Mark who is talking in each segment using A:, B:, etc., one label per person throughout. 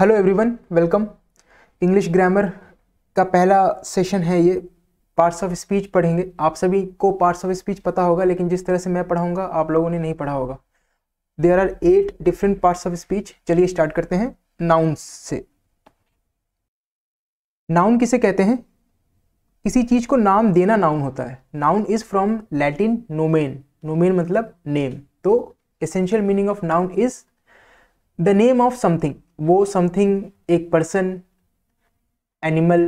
A: hello everyone welcome English grammar का पहला session है ये पार्ट्स ऑफ स्पीच पढ़ेंगे आप सभी को पार्ट्स ऑफ स्पीच पता होगा लेकिन जिस तरह से मैं पढ़ाऊंगा आप लोगों ने नहीं पढ़ा होगा there are eight different parts of speech चलिए स्टार्ट करते हैं नाउन्स से नाउन किसे कहते हैं किसी चीज़ को नाम देना नाउन होता है noun is from Latin nomen nomen मतलब नेम तो essential meaning of noun is the name of something वो समथिंग एक पर्सन एनिमल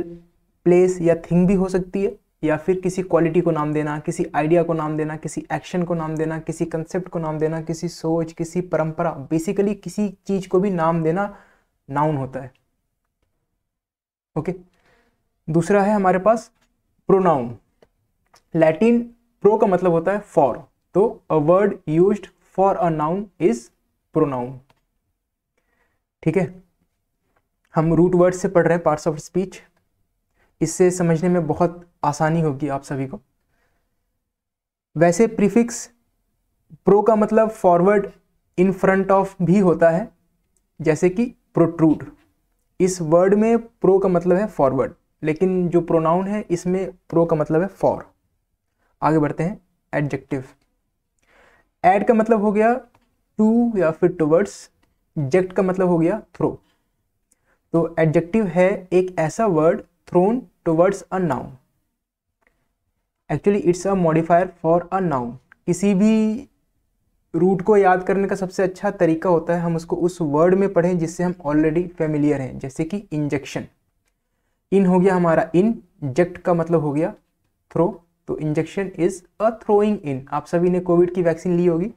A: प्लेस या थिंग भी हो सकती है या फिर किसी क्वालिटी को नाम देना किसी आइडिया को नाम देना किसी एक्शन को नाम देना किसी कंसेप्ट को नाम देना किसी सोच किसी परंपरा बेसिकली किसी चीज को भी नाम देना नाउन होता है ओके दूसरा है हमारे पास प्रोनाउन लैटिन प्रो का मतलब होता है फॉर तो a word used for a noun is pronoun ठीक है हम रूट वर्ड से पढ़ रहे हैं पार्ट्स ऑफ स्पीच इससे समझने में बहुत आसानी होगी आप सभी को वैसे प्रीफिक्स प्रो का मतलब फॉरवर्ड इन फ्रंट ऑफ भी होता है जैसे कि प्रोट्रूड इस वर्ड में प्रो का मतलब है फॉरवर्ड लेकिन जो प्रोनाउन है इसमें प्रो का मतलब है फॉर आगे बढ़ते हैं एडजेक्टिव एड का मतलब हो गया टू या फिर टूवर्ड्स जेक्ट का मतलब हो गया थ्रो तो एडजेक्टिव है एक ऐसा word thrown towards a noun actually it's a modifier for a noun किसी भी रूट को याद करने का सबसे अच्छा तरीका होता है हम उसको उस वर्ड में पढ़ें जिससे हम ऑलरेडी फेमिलियर हैं जैसे कि इंजेक्शन इन हो गया हमारा इन जेक्ट का मतलब हो गया थ्रो तो injection is a throwing in आप सभी ने कोविड की वैक्सीन ली होगी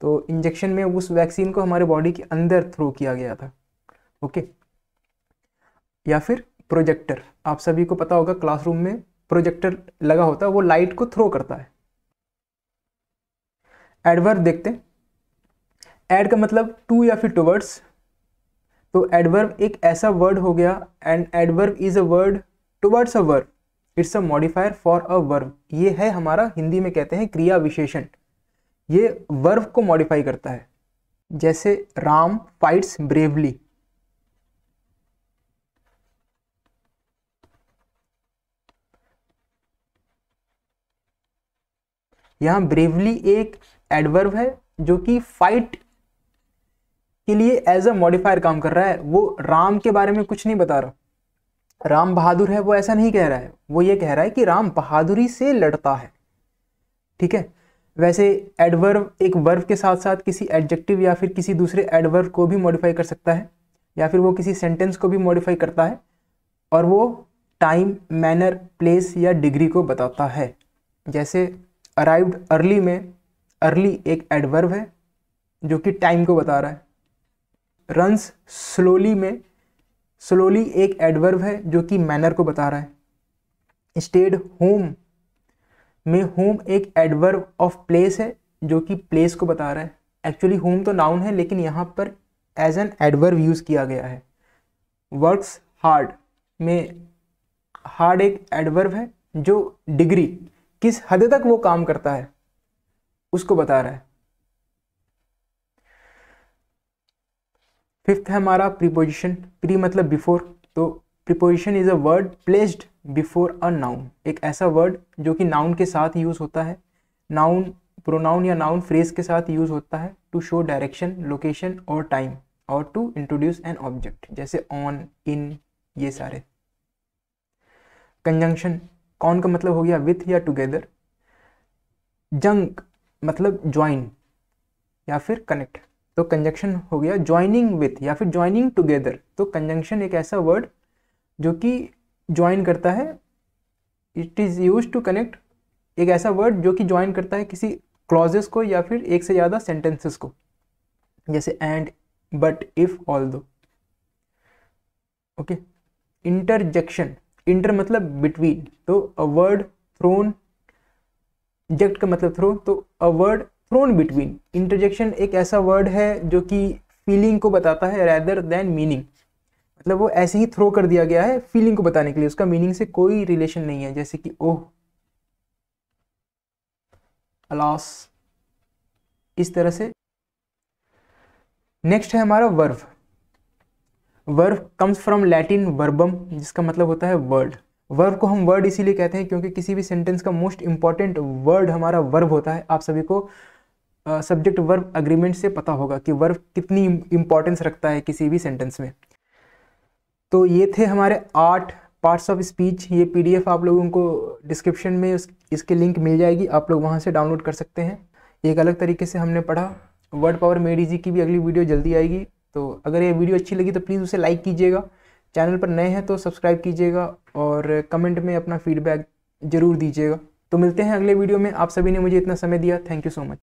A: तो इंजेक्शन में उस वैक्सीन को हमारे बॉडी के अंदर थ्रो किया गया था ओके या फिर प्रोजेक्टर आप सभी को पता होगा क्लासरूम में प्रोजेक्टर लगा होता है वो लाइट को थ्रो करता है एडवर्ब देखते हैं एड का मतलब टू या फिर टूवर्ड्स तो एडवर्ब एक ऐसा वर्ड हो गया and adverb is a word towards a verb it's a modifier for a verb ये है हमारा हिंदी में कहते हैं क्रिया विशेषण ये वर्व को मॉडिफाई करता है जैसे राम फाइट्स ब्रेवली यहां ब्रेवली एक एडवर्व है जो कि फाइट के लिए एज अ मॉडिफायर काम कर रहा है वो राम के बारे में कुछ नहीं बता रहा राम बहादुर है वो ऐसा नहीं कह रहा है वो ये कह रहा है कि राम बहादुरी से लड़ता है ठीक है वैसे एडवर्व एक वर्व के साथ साथ किसी एडजेक्टिव या फिर किसी दूसरे एडवर्व को भी मॉडिफाई कर सकता है या फिर वो किसी सेंटेंस को भी मॉडिफाई करता है और वो टाइम मैनर प्लेस या डिग्री को बताता है जैसे अराइव्ड अर्ली में अर्ली एक एडवर्व है जो कि टाइम को बता रहा है रन्स स्लोली में स्लोली एक एडवर्व है जो कि मैनर को बता रहा है स्टेड होम में होम एक एडवर्ब ऑफ प्लेस है जो कि प्लेस को बता रहा है एक्चुअली होम तो नाउन है लेकिन यहाँ पर एज एन एडवर्ब यूज़ किया गया है वर्क्स हार्ड में हार्ड एक एडवर्ब है जो डिग्री किस हद तक वो काम करता है उसको बता रहा है फिफ्थ है हमारा प्रीपोजिशन प्री मतलब बिफोर तो preposition is a word placed before a noun एक ऐसा वर्ड जो कि नाउन के साथ यूज़ होता है नाउन प्रोनाउन या नाउन फ्रेज के साथ यूज़ होता है टू शो डायरेक्शन लोकेशन और टाइम और टू इंट्रोड्यूस एन ऑब्जेक्ट जैसे ऑन इन ये सारे कंजंक्शन कौन का मतलब हो गया विथ या टुगेदर जंक मतलब ज्वाइन या फिर कनेक्ट तो कंजंक्शन हो गया ज्वाइनिंग विथ या फिर ज्वाइनिंग टुगेदर तो कंजंक्शन एक ऐसा वर्ड जो कि ज्वाइन करता है it is use to connect एक ऐसा वर्ड जो कि ज्वाइन करता है किसी क्लॉजेस को या फिर एक से ज़्यादा सेंटेंसेस को जैसे and but if although okay interjection inter मतलब बिटवीन तो अ वर्ड थ्रोन जेक्ट का मतलब थ्रो तो a word thrown between interjection एक ऐसा वर्ड है जो कि फीलिंग को बताता है रैदर देन मीनिंग मतलब वो ऐसे ही थ्रो कर दिया गया है फीलिंग को बताने के लिए उसका मीनिंग से कोई रिलेशन नहीं है जैसे कि ओह अलास इस तरह से नेक्स्ट है हमारा verb verb comes from Latin verbum जिसका मतलब होता है वर्ड वर्ब को हम वर्ड इसीलिए कहते हैं क्योंकि किसी भी सेंटेंस का मोस्ट इंपॉर्टेंट वर्ड हमारा वर्ब होता है आप सभी को सब्जेक्ट वर्ब अग्रीमेंट से पता होगा कि वर्ब कितनी इंपॉर्टेंस रखता है किसी भी सेंटेंस में तो ये थे हमारे आठ पार्ट्स ऑफ स्पीच ये पीडीएफ आप लोगों को डिस्क्रिप्शन में उस, इसके लिंक मिल जाएगी आप लोग वहाँ से डाउनलोड कर सकते हैं एक अलग तरीके से हमने पढ़ा वर्ड पावर मेड इजी की भी अगली वीडियो जल्दी आएगी तो अगर ये वीडियो अच्छी लगी तो प्लीज़ उसे लाइक कीजिएगा चैनल पर नए हैं तो सब्सक्राइब कीजिएगा और कमेंट में अपना फीडबैक ज़रूर दीजिएगा तो मिलते हैं अगले वीडियो में आप सभी ने मुझे इतना समय दिया थैंक यू सो मच